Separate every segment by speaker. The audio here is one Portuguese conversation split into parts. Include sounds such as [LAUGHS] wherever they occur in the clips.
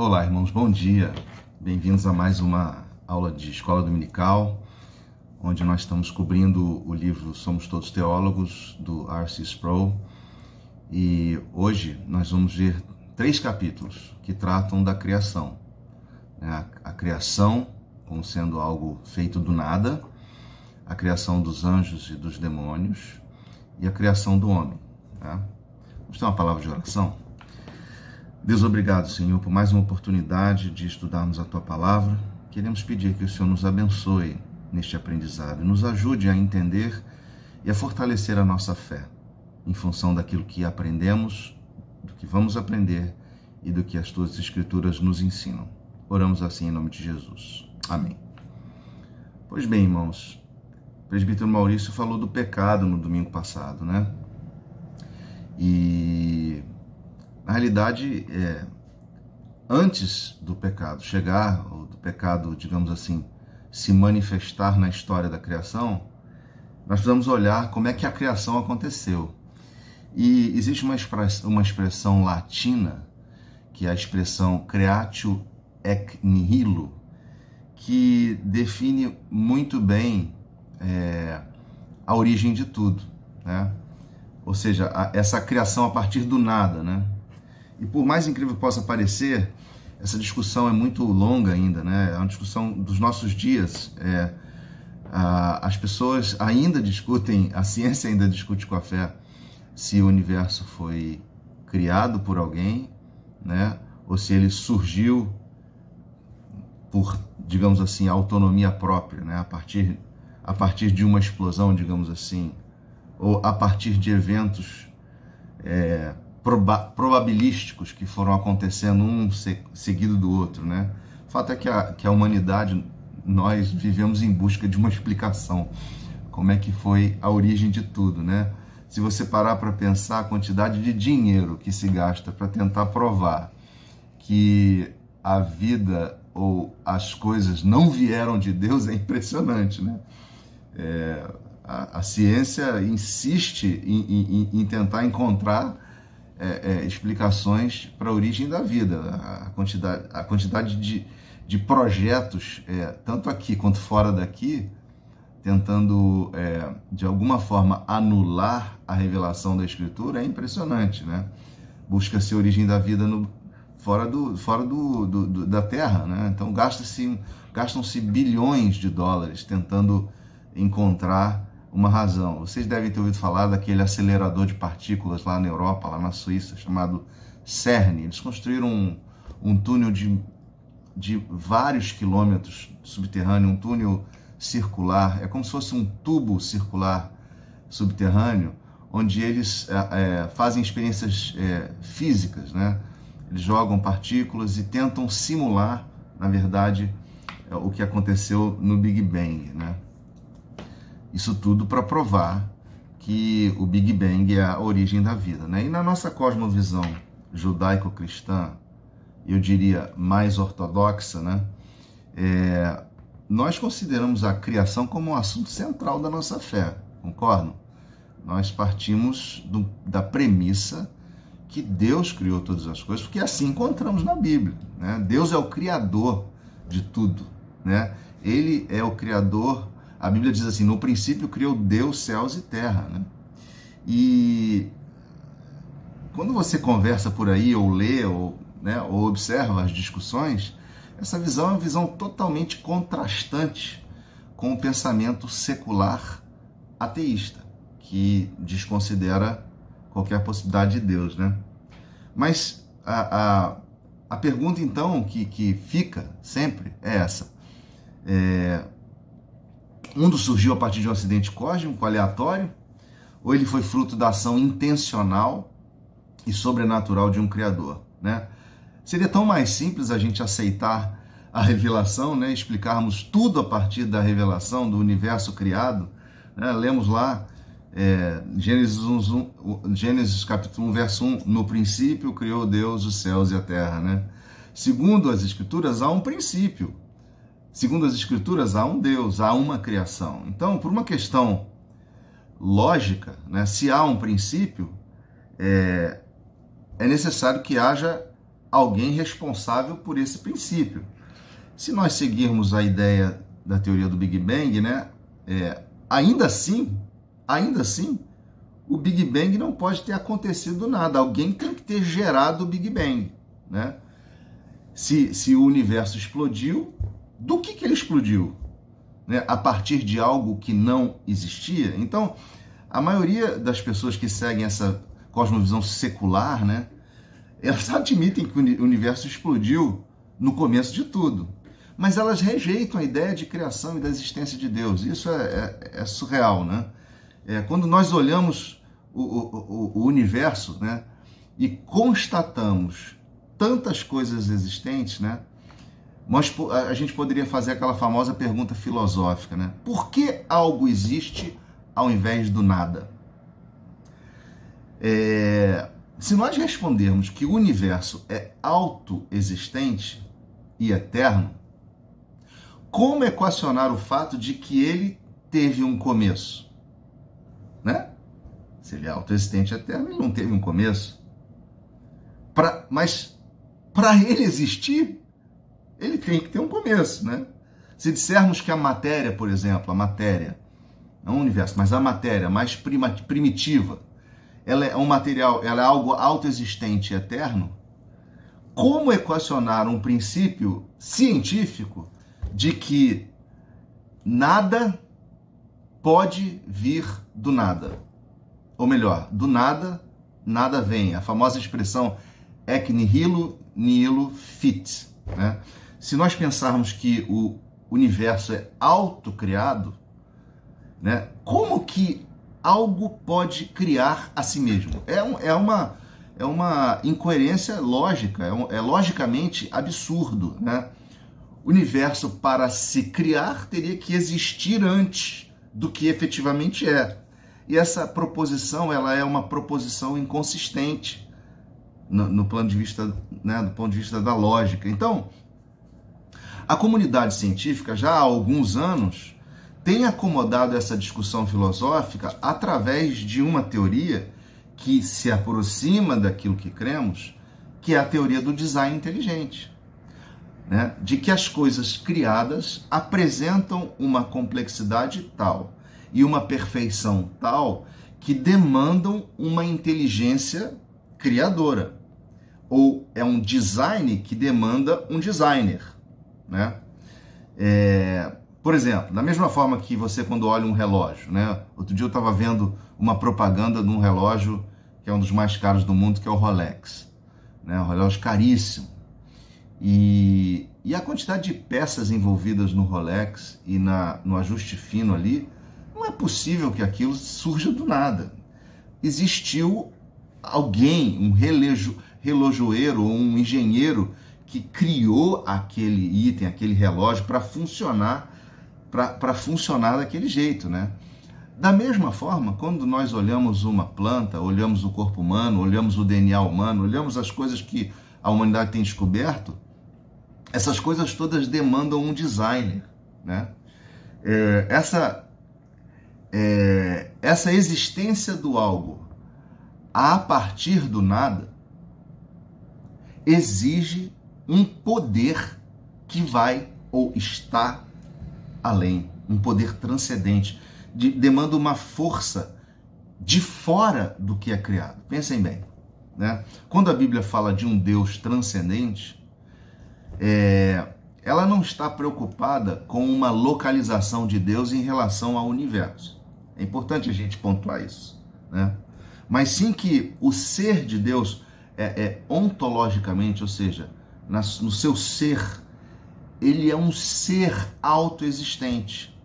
Speaker 1: Olá, irmãos, bom dia. Bem-vindos a mais uma aula de escola dominical, onde nós estamos cobrindo o livro Somos Todos Teólogos, do R.C. Sproul. E hoje nós vamos ver três capítulos que tratam da criação. É, a criação como sendo algo feito do nada, a criação dos anjos e dos demônios e a criação do homem. Né? Vamos ter uma palavra de oração? Deus, obrigado, Senhor, por mais uma oportunidade de estudarmos a tua palavra. Queremos pedir que o Senhor nos abençoe neste aprendizado, nos ajude a entender e a fortalecer a nossa fé em função daquilo que aprendemos, do que vamos aprender e do que as tuas escrituras nos ensinam. Oramos assim em nome de Jesus. Amém. Pois bem, irmãos, o presbítero Maurício falou do pecado no domingo passado, né? E na realidade, é, antes do pecado chegar, ou do pecado, digamos assim, se manifestar na história da criação, nós precisamos olhar como é que a criação aconteceu. E existe uma expressão, uma expressão latina, que é a expressão creatio ec nihilo, que define muito bem é, a origem de tudo, né? ou seja, a, essa criação a partir do nada, né? E por mais incrível que possa parecer, essa discussão é muito longa ainda, né? É uma discussão dos nossos dias. É, a, as pessoas ainda discutem, a ciência ainda discute com a fé se o universo foi criado por alguém, né? Ou se ele surgiu por, digamos assim, autonomia própria, né? A partir a partir de uma explosão, digamos assim, ou a partir de eventos é, proba probabilísticos que foram acontecendo um seguido do outro, né? O fato é que a, que a humanidade, nós vivemos em busca de uma explicação. Como é que foi a origem de tudo, né? Se você parar para pensar a quantidade de dinheiro que se gasta para tentar provar que a vida ou as coisas não vieram de Deus é impressionante, né? É, a, a, ciência insiste em, em, em tentar encontrar é, é, explicações para a origem da vida, a quantidade, a quantidade de, de projetos, é, tanto aqui quanto fora daqui, tentando é, de alguma forma anular a revelação da Escritura, é impressionante, né? Busca-se a origem da vida no, fora, do, fora do, do, do da Terra, né? Então gasta-se, gastam-se bilhões de dólares tentando encontrar uma razão. Vocês devem ter ouvido falar daquele acelerador de partículas lá na Europa, lá na Suíça, chamado CERN. Eles construíram um, um túnel de, de vários quilômetros subterrâneo, um túnel circular. É como se fosse um tubo circular subterrâneo, onde eles é, é, fazem experiências é, físicas, né? Eles jogam partículas e tentam simular, na verdade, é, o que aconteceu no Big Bang, né? Isso tudo para provar que o Big Bang é a origem da vida. Né? E na nossa cosmovisão judaico-cristã, eu diria mais ortodoxa, né? É, nós consideramos a criação como um assunto central da nossa fé, concordam? Nós partimos do, da premissa que Deus criou todas as coisas, porque assim encontramos na Bíblia. Né? Deus é o criador de tudo. Né? Ele é o criador a Bíblia diz assim: no princípio criou Deus céus e terra. Né? E quando você conversa por aí, ou lê, ou, né, ou observa as discussões, essa visão é uma visão totalmente contrastante com o pensamento secular ateísta, que desconsidera qualquer possibilidade de Deus. Né? Mas a, a, a pergunta então que, que fica sempre é essa. É, um dos surgiu a partir de um acidente cósmico aleatório, ou ele foi fruto da ação intencional e sobrenatural de um criador, né? Seria tão mais simples a gente aceitar a revelação, né? Explicarmos tudo a partir da revelação do universo criado, né? Lemos lá é, Gênesis, 1, 1, Gênesis capítulo 1, verso 1, no princípio criou Deus os céus e a terra, né? Segundo as escrituras, há um princípio, Segundo as Escrituras, há um Deus, há uma criação. Então, por uma questão lógica, né, se há um princípio, é, é necessário que haja alguém responsável por esse princípio. Se nós seguirmos a ideia da teoria do Big Bang, né, é, ainda assim, ainda assim, o Big Bang não pode ter acontecido nada. Alguém tem que ter gerado o Big Bang, né? Se, se o universo explodiu, do que, que ele explodiu? Né? A partir de algo que não existia? Então, a maioria das pessoas que seguem essa cosmovisão secular, né, elas [LAUGHS] admitem que o universo explodiu no começo de tudo. Mas elas rejeitam a ideia de criação e da existência de Deus. Isso é, é, é surreal, né? É, quando nós olhamos o, o, o universo, né, e constatamos tantas coisas existentes, né, nós, a gente poderia fazer aquela famosa pergunta filosófica, né? Por que algo existe ao invés do nada? É, se nós respondermos que o universo é autoexistente e eterno, como equacionar o fato de que ele teve um começo? Né? Se ele é autoexistente e eterno, ele não teve um começo. Pra, mas para ele existir, ele tem que ter um começo, né? Se dissermos que a matéria, por exemplo, a matéria, não é o universo, mas a matéria mais prima, primitiva, ela é um material, ela é algo autoexistente e eterno, como equacionar um princípio científico de que nada pode vir do nada? Ou melhor, do nada, nada vem. A famosa expressão ec nihilo nihilo fit. Né? se nós pensarmos que o universo é autocriado, né, como que algo pode criar a si mesmo? É, um, é, uma, é uma incoerência lógica, é, um, é logicamente absurdo. Né? O universo, para se criar, teria que existir antes do que efetivamente é. E essa proposição ela é uma proposição inconsistente no, no plano de vista, né, do ponto de vista da lógica. Então, a comunidade científica, já há alguns anos, tem acomodado essa discussão filosófica através de uma teoria que se aproxima daquilo que cremos, que é a teoria do design inteligente. Né? De que as coisas criadas apresentam uma complexidade tal e uma perfeição tal que demandam uma inteligência criadora. Ou é um design que demanda um designer né? É, por exemplo, da mesma forma que você quando olha um relógio, né? Outro dia eu estava vendo uma propaganda de um relógio que é um dos mais caros do mundo, que é o Rolex, né? Um relógio caríssimo. E, e a quantidade de peças envolvidas no Rolex e na, no ajuste fino ali, não é possível que aquilo surja do nada. Existiu alguém, um relojoeiro ou um engenheiro que criou aquele item, aquele relógio para funcionar para funcionar daquele jeito, né? Da mesma forma, quando nós olhamos uma planta, olhamos o corpo humano, olhamos o DNA humano, olhamos as coisas que a humanidade tem descoberto, essas coisas todas demandam um designer, né? É, essa é, essa existência do algo a partir do nada exige um poder que vai ou está além, um poder transcendente, de, demanda uma força de fora do que é criado. Pensem bem, né? Quando a Bíblia fala de um Deus transcendente, é, ela não está preocupada com uma localização de Deus em relação ao universo. É importante a gente pontuar isso, né? Mas sim que o ser de Deus é, é ontologicamente, ou seja, no seu ser, ele é um ser autoexistente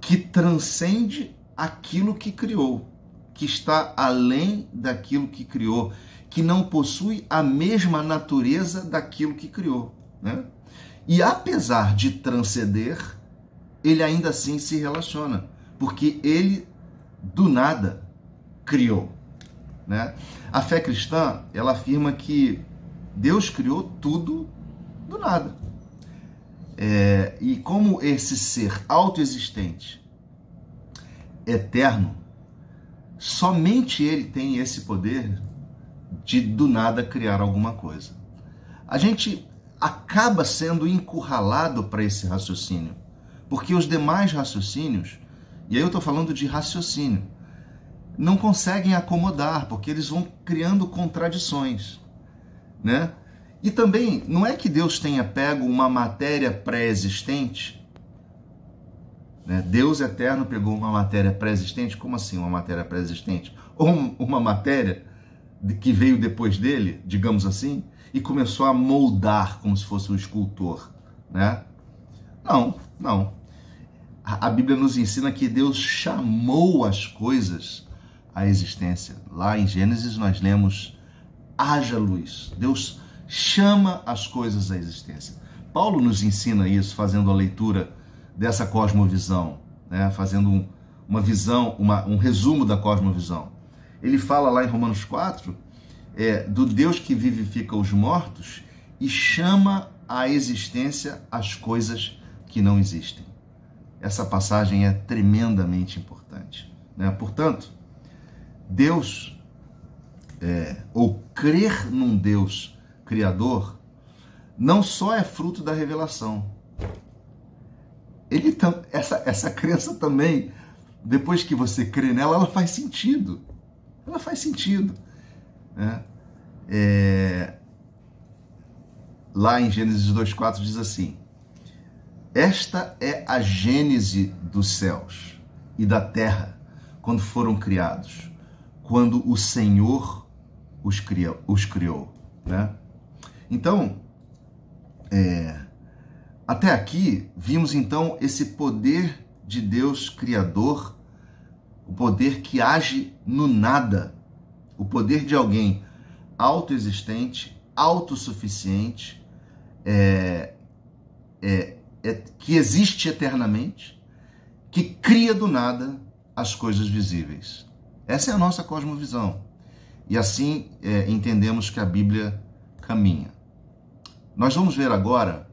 Speaker 1: que transcende aquilo que criou, que está além daquilo que criou, que não possui a mesma natureza daquilo que criou. Né? E apesar de transcender, ele ainda assim se relaciona, porque ele do nada criou. Né? A fé cristã ela afirma que Deus criou tudo do nada. É, e como esse ser autoexistente, eterno, somente ele tem esse poder de do nada criar alguma coisa. A gente acaba sendo encurralado para esse raciocínio, porque os demais raciocínios, e aí eu estou falando de raciocínio, não conseguem acomodar, porque eles vão criando contradições né? E também não é que Deus tenha pego uma matéria pré-existente, né? Deus eterno pegou uma matéria pré-existente, como assim uma matéria pré-existente? Ou uma matéria que veio depois dele, digamos assim, e começou a moldar como se fosse um escultor, né? Não, não. A, a Bíblia nos ensina que Deus chamou as coisas à existência. Lá em Gênesis nós lemos haja luz. Deus chama as coisas à existência. Paulo nos ensina isso fazendo a leitura dessa cosmovisão, né? fazendo um, uma visão, uma, um resumo da cosmovisão. Ele fala lá em Romanos 4 é, do Deus que vivifica os mortos e chama à existência as coisas que não existem. Essa passagem é tremendamente importante. Né? Portanto, Deus é, ou crer num Deus criador, não só é fruto da revelação, ele tam, essa, essa crença também, depois que você crê nela, ela faz sentido. Ela faz sentido. Né? É, lá em Gênesis 2,4 diz assim: Esta é a gênese dos céus e da terra, quando foram criados, quando o Senhor os, cria, os criou. Né? Então, é, até aqui vimos então esse poder de Deus Criador, o poder que age no nada, o poder de alguém autoexistente, autossuficiente, é, é, é, que existe eternamente, que cria do nada as coisas visíveis. Essa é a nossa cosmovisão. E assim é, entendemos que a Bíblia caminha. Nós vamos ver agora,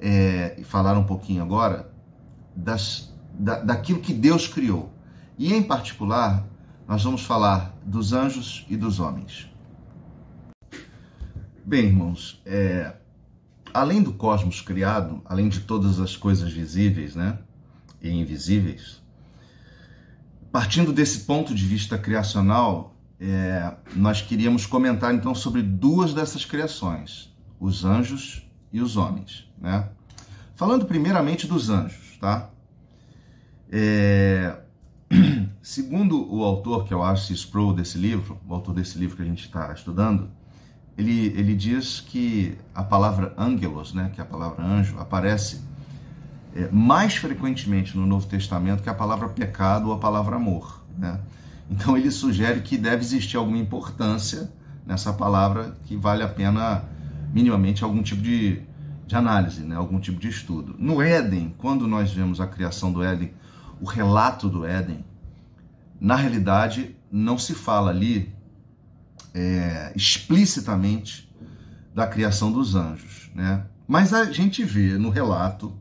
Speaker 1: é, falar um pouquinho agora, das, da, daquilo que Deus criou. E em particular, nós vamos falar dos anjos e dos homens. Bem, irmãos, é, além do cosmos criado, além de todas as coisas visíveis né, e invisíveis, partindo desse ponto de vista criacional, é, nós queríamos comentar então sobre duas dessas criações, os anjos e os homens, né? Falando primeiramente dos anjos, tá? É... [CLEARS THROAT] Segundo o autor, que é o Arce Sproul desse livro, o autor desse livro que a gente está estudando, ele, ele diz que a palavra angelos, né, que é a palavra anjo, aparece é, mais frequentemente no Novo Testamento que a palavra pecado ou a palavra amor. Né? Então ele sugere que deve existir alguma importância nessa palavra que vale a pena minimamente algum tipo de, de análise, né? algum tipo de estudo. No Éden, quando nós vemos a criação do Éden, o relato do Éden, na realidade não se fala ali é, explicitamente da criação dos anjos, né? Mas a gente vê no relato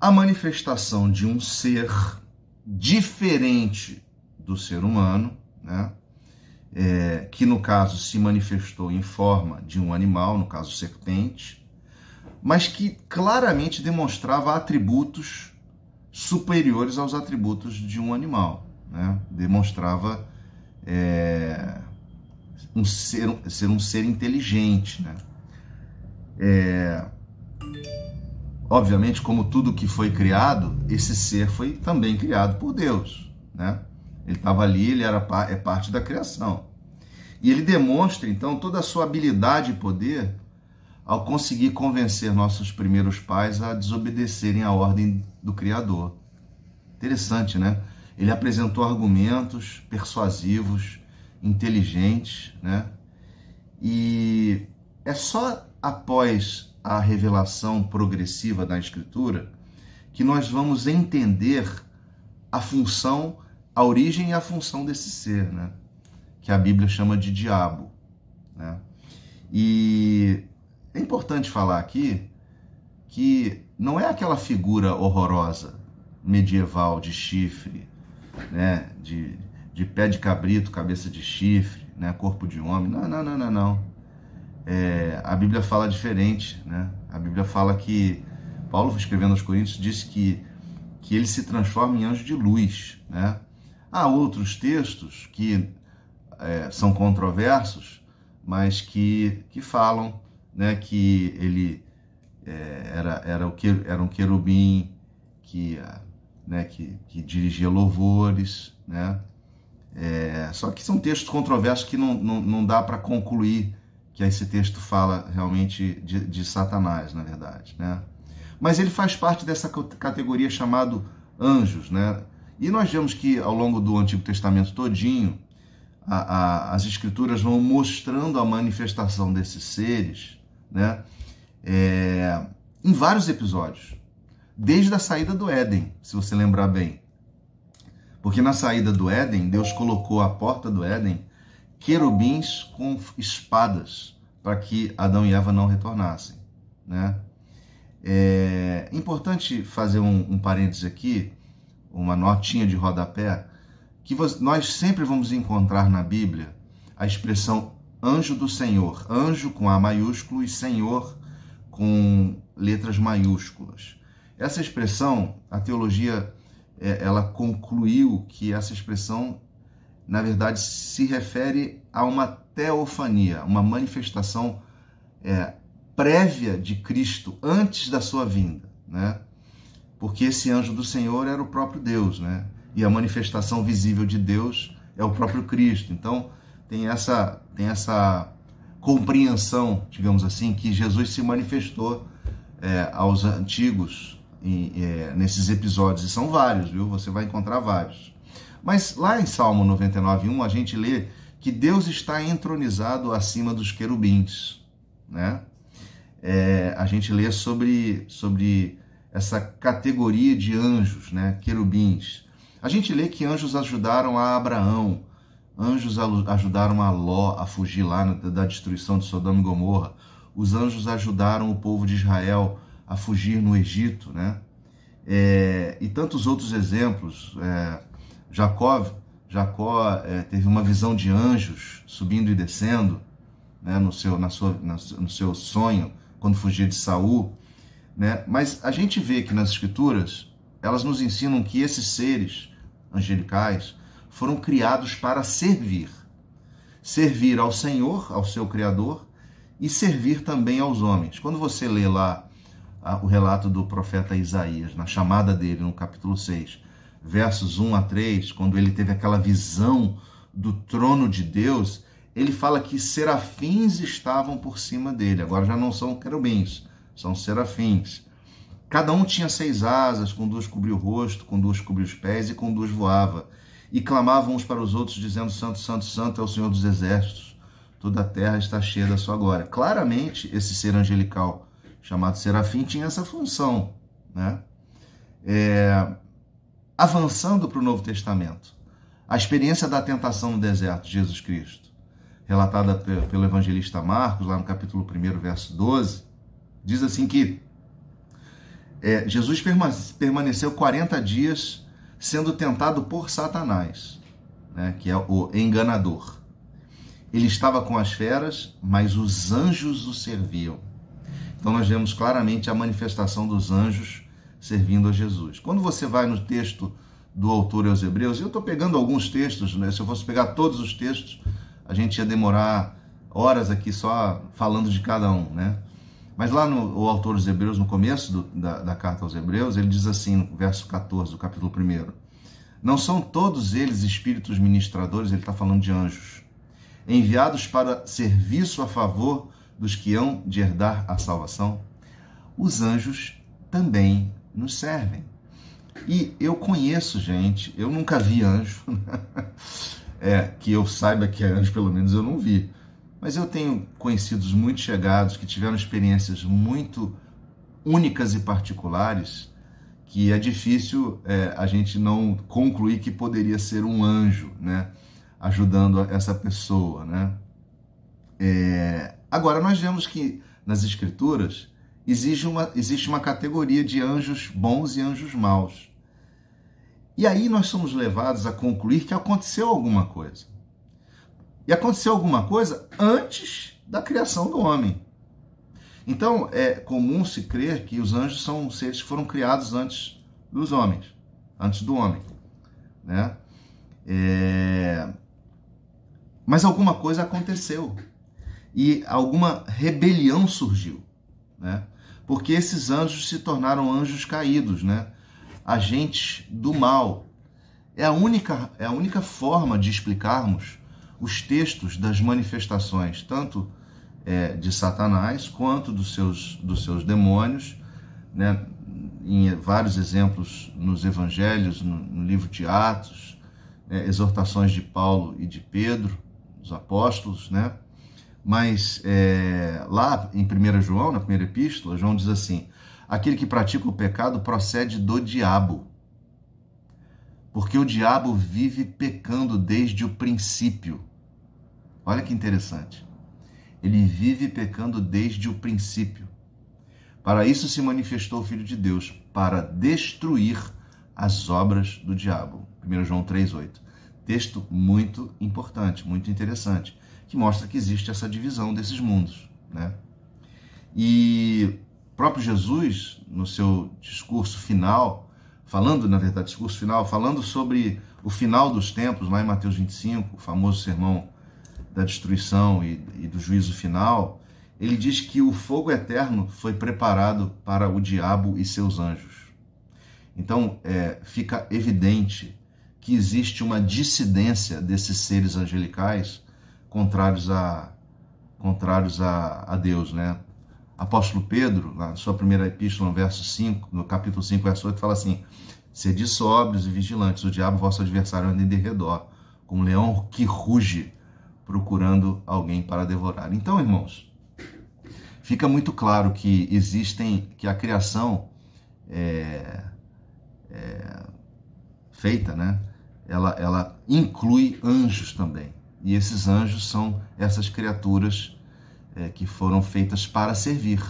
Speaker 1: a manifestação de um ser diferente do ser humano, né? É, que no caso se manifestou em forma de um animal, no caso serpente, mas que claramente demonstrava atributos superiores aos atributos de um animal. Né? Demonstrava é, um, ser, ser, um ser inteligente. Né? É, obviamente, como tudo que foi criado, esse ser foi também criado por Deus. Né? Ele estava ali, ele era é parte da criação. E ele demonstra então toda a sua habilidade e poder ao conseguir convencer nossos primeiros pais a desobedecerem a ordem do Criador. Interessante, né? Ele apresentou argumentos persuasivos, inteligentes, né? E é só após a revelação progressiva da Escritura que nós vamos entender a função a origem e a função desse ser, né? que a Bíblia chama de diabo. Né? E é importante falar aqui que não é aquela figura horrorosa medieval de chifre, né? de, de pé de cabrito, cabeça de chifre, né? corpo de homem. Não, não, não, não. não. É, a Bíblia fala diferente. Né? A Bíblia fala que Paulo, escrevendo aos Coríntios, disse que, que ele se transforma em anjo de luz. Né? Há outros textos que é, são controversos, mas que, que falam né, que ele é, era, era, o que, era um querubim que, né, que, que dirigia louvores. Né? É, só que são textos controversos que não, não, não dá para concluir que esse texto fala realmente de, de, Satanás, na verdade. Né? Mas ele faz parte dessa categoria chamado anjos, né? E nós vemos que ao longo do Antigo Testamento todinho, a, a, as escrituras vão mostrando a manifestação desses seres, né? É, em vários episódios, desde a saída do Éden, se você lembrar bem, porque na saída do Éden Deus colocou à porta do Éden querubins com espadas para que Adão e Eva não retornassem, né? É, é importante fazer um, um parênteses aqui uma notinha de rodapé, que nós sempre vamos encontrar na Bíblia a expressão anjo do Senhor, anjo com A maiúsculo e Senhor com letras maiúsculas. Essa expressão, a teologia é, ela concluiu que essa expressão, na verdade, se refere a uma teofania, uma manifestação é, prévia de Cristo antes da sua vinda, né? porque esse anjo do Senhor era o próprio Deus, né? E a manifestação visível de Deus é o próprio Cristo. Então, tem essa tem essa compreensão, digamos assim, que Jesus se manifestou é, aos antigos em, é, nesses episódios, e são vários, viu? Você vai encontrar vários. Mas lá em Salmo 99:1 a gente lê que Deus está entronizado acima dos querubins, né? É, a gente lê sobre sobre essa categoria de anjos, né, querubins. A gente lê que anjos ajudaram a Abraão, anjos ajudaram a Ló a fugir lá da destruição de Sodoma e Gomorra. Os anjos ajudaram o povo de Israel a fugir no Egito, né? É, e tantos outros exemplos. É, Jacó é, teve uma visão de anjos subindo e descendo, né? No seu, na sua, na, no seu sonho quando fugia de Saul. Né? Mas a gente vê que nas Escrituras elas nos ensinam que esses seres angelicais foram criados para servir. Servir ao Senhor, ao seu Criador, e servir também aos homens. Quando você lê lá ah, o relato do profeta Isaías, na chamada dele, no capítulo 6, versos 1 a 3, quando ele teve aquela visão do trono de Deus, ele fala que serafins estavam por cima dele. Agora já não são querubins, são serafins. Cada um tinha seis asas, com duas cobria o rosto, com duas cobria os pés e com duas voava. E clamavam uns para os outros, dizendo: Santo, Santo, Santo é o Senhor dos Exércitos. Toda a terra está cheia da sua glória. Claramente, esse ser angelical, chamado serafim, tinha essa função. Né? É... Avançando para o Novo Testamento, a experiência da tentação no deserto, de Jesus Cristo, relatada pelo evangelista Marcos, lá no capítulo 1, verso 12 Diz assim que é, Jesus permaneceu 40 dias sendo tentado por Satanás, né, que é o enganador. Ele estava com as feras, mas os anjos o serviam. Então nós vemos claramente a manifestação dos anjos servindo a Jesus. Quando você vai no texto do autor aos Hebreus, eu estou pegando alguns textos, né? se eu fosse pegar todos os textos, a gente ia demorar horas aqui só falando de cada um, né? Mas lá no o autor dos Hebreus, no começo do, da, da carta aos Hebreus, ele diz assim, no verso 14 do capítulo 1: Não são todos eles espíritos ministradores, ele está falando de anjos, enviados para serviço a favor dos que hão de herdar a salvação? Os anjos também nos servem. E eu conheço gente, eu nunca vi anjo, [LAUGHS] né? é, que eu saiba que é anjo, pelo menos eu não vi mas eu tenho conhecidos muito chegados que tiveram experiências muito únicas e particulares que é difícil é, a gente não concluir que poderia ser um anjo, né? Ajudando essa pessoa, né? É, agora, nós vemos que nas Escrituras existe uma, existe uma categoria de anjos bons e anjos maus. E aí nós somos levados a concluir que aconteceu alguma coisa. E aconteceu alguma coisa antes da criação do homem. Então, é comum se crer que os anjos são seres que foram criados antes dos homens, antes do homem. Né? É... Mas alguma coisa aconteceu e alguma rebelião surgiu, né? porque esses anjos se tornaram anjos caídos, né? agentes do mal. É a única, é a única forma de explicarmos os textos das manifestações, tanto é, de Satanás quanto dos seus, dos seus demônios, né? em vários exemplos nos evangelhos, no, no livro de Atos, é, exortações de Paulo e de Pedro, os apóstolos, né? Mas é, lá em 1 João, na primeira epístola, João diz assim: aquele que pratica o pecado procede do diabo, porque o diabo vive pecando desde o princípio. Olha que interessante. Ele vive pecando desde o princípio. Para isso se manifestou o Filho de Deus, para destruir as obras do diabo. 1 João 3,8. Texto muito importante, muito interessante, que mostra que existe essa divisão desses mundos. Né? E próprio Jesus, no seu discurso final, falando, na verdade, discurso final, falando sobre o final dos tempos, lá em Mateus 25, o famoso sermão da destruição e, e do juízo final, ele diz que o fogo eterno foi preparado para o diabo e seus anjos. Então, é, fica evidente que existe uma dissidência desses seres angelicais contrários a, contrários a, a Deus, né? Apóstolo Pedro, na sua primeira epístola, no verso 5, no capítulo 5, verso 8, fala assim: Sede sóbrios e vigilantes, o diabo, vosso adversário, anda em derredor, como um leão que ruge procurando alguém para devorar. Então, irmãos, fica muito claro que existem, que a criação é, é, feita, né? Ela, ela inclui anjos também. E esses anjos são essas criaturas é, que foram feitas para servir.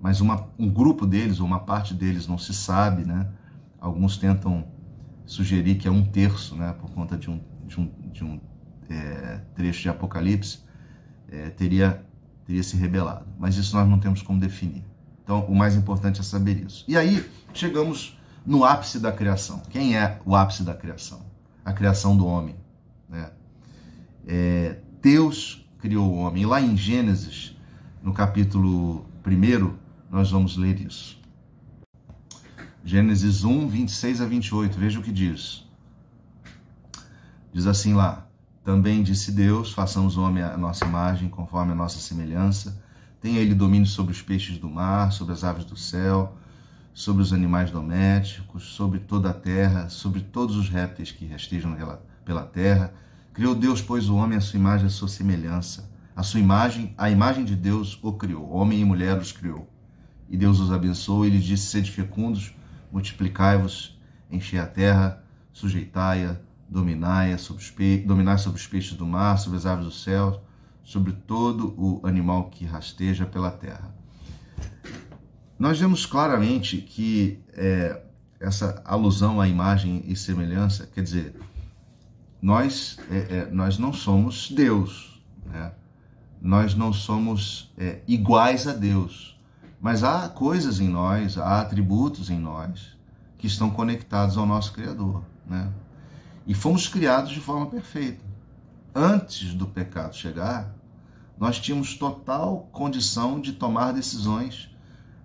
Speaker 1: Mas uma, um grupo deles, ou uma parte deles, não se sabe, né? Alguns tentam sugerir que é um terço, né? Por conta de um, de um, de um é, trecho de Apocalipse, é, teria, teria se rebelado. Mas isso nós não temos como definir. Então, o mais importante é saber isso. E aí, chegamos no ápice da criação. Quem é o ápice da criação? A criação do homem. Né? É, Deus criou o homem. E lá em Gênesis, no capítulo 1, nós vamos ler isso. Gênesis 1, 26 a 28, veja o que diz. Diz assim lá: também disse Deus: façamos o homem à nossa imagem, conforme a nossa semelhança. Tenha ele domínio sobre os peixes do mar, sobre as aves do céu, sobre os animais domésticos, sobre toda a terra, sobre todos os répteis que restejam pela terra. Criou Deus, pois, o homem à sua imagem, à sua semelhança. A sua imagem, a imagem de Deus o criou. Homem e mulher os criou. E Deus os abençoou e lhes disse: Sede fecundos, multiplicai-vos, enchei a terra, sujeitai-a dominai sobre, os pe... dominai sobre os peixes do mar, sobre as aves do céu, sobre todo o animal que rasteja pela terra. Nós vemos claramente que é, essa alusão à imagem e semelhança, quer dizer, nós, é, é, nós não somos Deus, né? nós não somos é, iguais a Deus, mas há coisas em nós, há atributos em nós que estão conectados ao nosso Criador. Né? E fomos criados de forma perfeita. Antes do pecado chegar, nós tínhamos total condição de tomar decisões,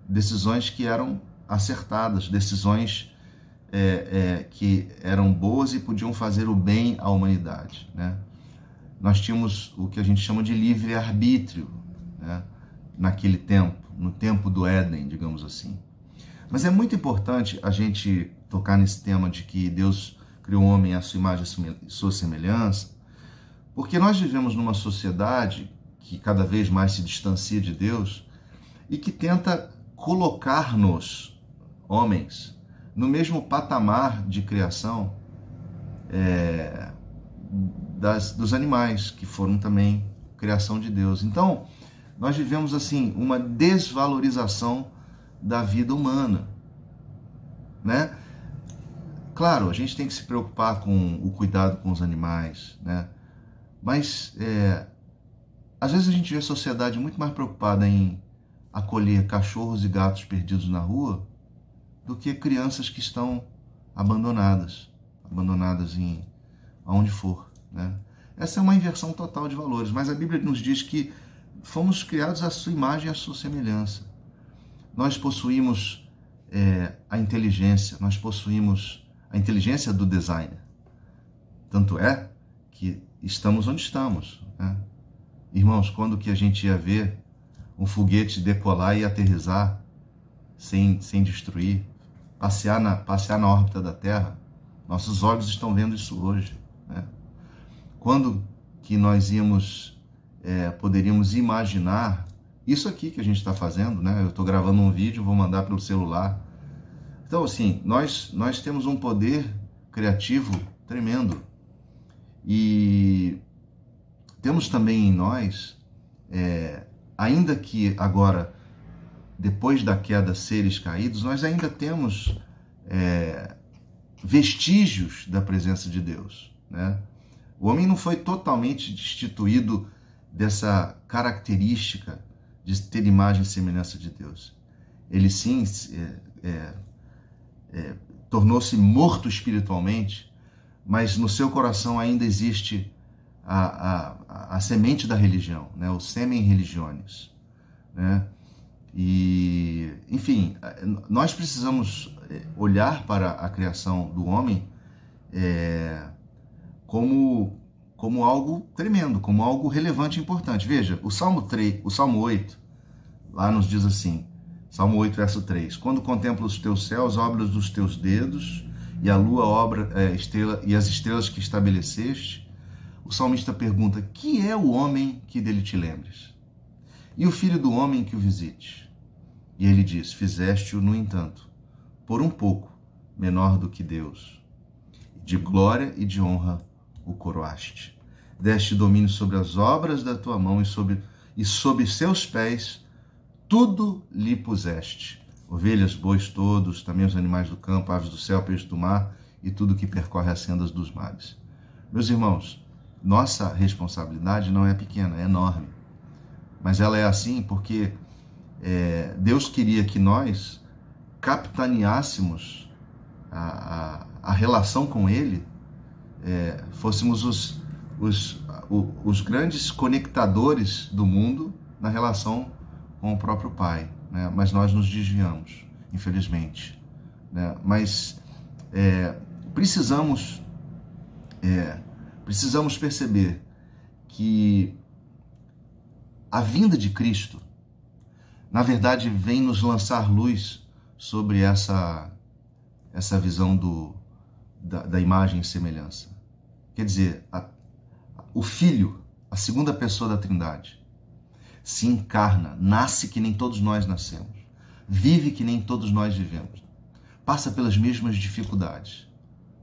Speaker 1: decisões que eram acertadas, decisões é, é, que eram boas e podiam fazer o bem à humanidade. Né? Nós tínhamos o que a gente chama de livre-arbítrio né? naquele tempo, no tempo do Éden, digamos assim. Mas é muito importante a gente tocar nesse tema de que Deus criou o homem à sua imagem e sua semelhança, porque nós vivemos numa sociedade que cada vez mais se distancia de Deus e que tenta colocar-nos, homens, no mesmo patamar de criação é, das, dos animais, que foram também criação de Deus. Então, nós vivemos assim uma desvalorização da vida humana, né? Claro, a gente tem que se preocupar com o cuidado com os animais, né? Mas é, às vezes a gente vê a sociedade muito mais preocupada em acolher cachorros e gatos perdidos na rua do que crianças que estão abandonadas, abandonadas em aonde for, né? Essa é uma inversão total de valores, mas a Bíblia nos diz que fomos criados à sua imagem e à sua semelhança. Nós possuímos é, a inteligência, nós possuímos a inteligência do design. Tanto é que estamos onde estamos. Né? Irmãos, quando que a gente ia ver um foguete decolar e aterrizar sem, sem destruir, passear na, passear na órbita da Terra? Nossos olhos estão vendo isso hoje. Né? Quando que nós íamos, é, poderíamos imaginar isso aqui que a gente está fazendo, né? Eu estou gravando um vídeo, vou mandar pelo celular então, assim, nós, nós temos um poder criativo tremendo. E temos também em nós, é, ainda que agora, depois da queda, seres caídos, nós ainda temos é, vestígios da presença de Deus. Né? O homem não foi totalmente destituído dessa característica de ter imagem e semelhança de Deus. Ele sim é, é é, tornou-se morto espiritualmente, mas no seu coração ainda existe a, a, a semente da religião, né? o semen religiones. Né? E, enfim, é, nós precisamos é, olhar para a criação do homem é, como, como algo tremendo, como algo relevante e importante. Veja, o Salmo, 3, o Salmo 8, lá nos diz assim: Salmo 8, verso 3. Quando contemplo os teus céus, obras dos teus dedos, e a lua, obra, é, estrela, e as estrelas que estabeleceste, o salmista pergunta: Que é o homem que dele te lembres? E o filho do homem que o visite? E ele diz: Fizeste-o, no entanto, por um pouco menor do que Deus. De glória e de honra o coroaste. Deste domínio sobre as obras da tua mão e sobre, e sobre seus pés tudo lhe puseste. Ovelhas, bois todos, também os animais do campo, aves do céu, peixes do mar e tudo que percorre as sendas dos mares. Meus irmãos, nossa responsabilidade não é pequena, é enorme. Mas ela é assim porque é, Deus queria que nós capitaneássemos a, a, a relação com Ele, é, fôssemos os, os, os grandes conectadores do mundo na relação com com o próprio Pai, né? mas nós nos desviamos, infelizmente. Né? Mas é, precisamos, é, precisamos perceber que a vinda de Cristo, na verdade, vem nos lançar luz sobre essa, essa visão do, da, da imagem e semelhança. Quer dizer, a, o Filho, a segunda pessoa da Trindade, se encarna, nasce que nem todos nós nascemos, vive que nem todos nós vivemos, passa pelas mesmas dificuldades,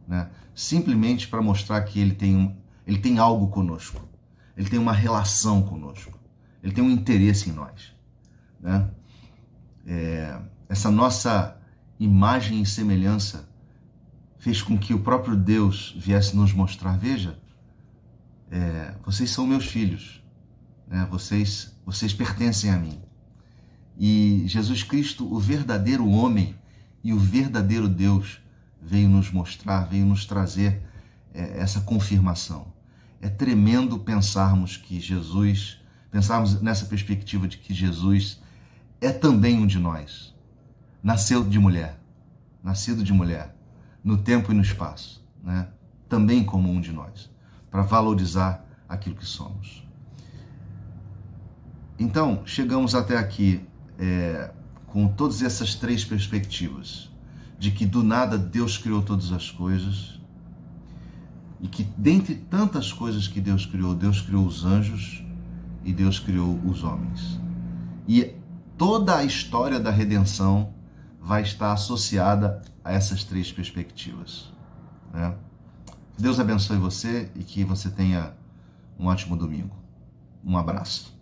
Speaker 1: né? simplesmente para mostrar que ele tem, um, ele tem algo conosco, ele tem uma relação conosco, ele tem um interesse em nós. Né? É, essa nossa imagem e semelhança fez com que o próprio Deus viesse nos mostrar: veja, é, vocês são meus filhos, né? vocês vocês pertencem a mim. E Jesus Cristo, o verdadeiro homem e o verdadeiro Deus, veio nos mostrar, veio nos trazer é, essa confirmação. É tremendo pensarmos que Jesus, pensarmos nessa perspectiva de que Jesus é também um de nós. Nasceu de mulher, nascido de mulher, no tempo e no espaço, né? também como um de nós, para valorizar aquilo que somos. Então, chegamos até aqui é, com todas essas três perspectivas: de que do nada Deus criou todas as coisas, e que dentre tantas coisas que Deus criou, Deus criou os anjos e Deus criou os homens. E toda a história da redenção vai estar associada a essas três perspectivas. Né? Deus abençoe você e que você tenha um ótimo domingo. Um abraço.